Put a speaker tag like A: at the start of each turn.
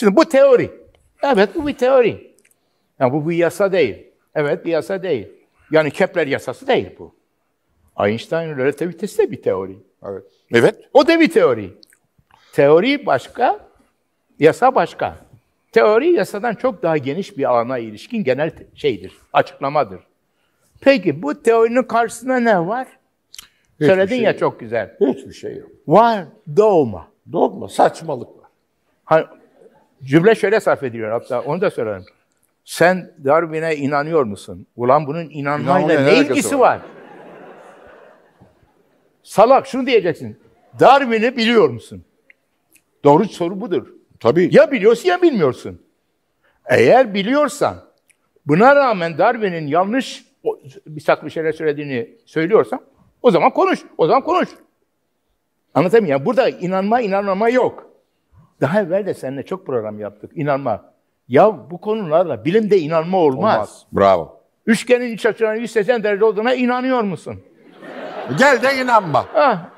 A: Şimdi bu teori. Evet bu bir teori. Yani bu bir yasa değil. Evet bir yasa değil. Yani Kepler yasası değil bu. Einstein'ın relativitesi de bir teori. Evet. Evet. O da bir teori. Teori başka, yasa başka. Teori yasadan çok daha geniş bir alana ilişkin genel şeydir, açıklamadır. Peki bu teorinin karşısında ne var? Hiçbir Söyledin şey ya yok. çok güzel. Hiçbir şey yok. Var doğma doğma saçmalık var. Hani Cümle şöyle sarf ediliyor hatta onu da sorarım. Sen Darwin'e inanıyor musun? Ulan bunun inanmayla ne ilgisi var? Salak şunu diyeceksin. Darwin'i biliyor musun? Doğru soru budur. Tabii. Ya biliyorsun ya bilmiyorsun. Eğer biliyorsan, buna rağmen Darwin'in yanlış bir saklı şeyler söylediğini söylüyorsan, o zaman konuş, o zaman konuş. Anlatayım ya. burada inanma, inanmama yok. Daha evvel de seninle çok program yaptık. İnanma. Ya bu konularla bilimde inanma olmaz. olmaz. Bravo. Üçgenin iç açılarının 180 derece olduğuna inanıyor musun? Gel de inanma. Ha,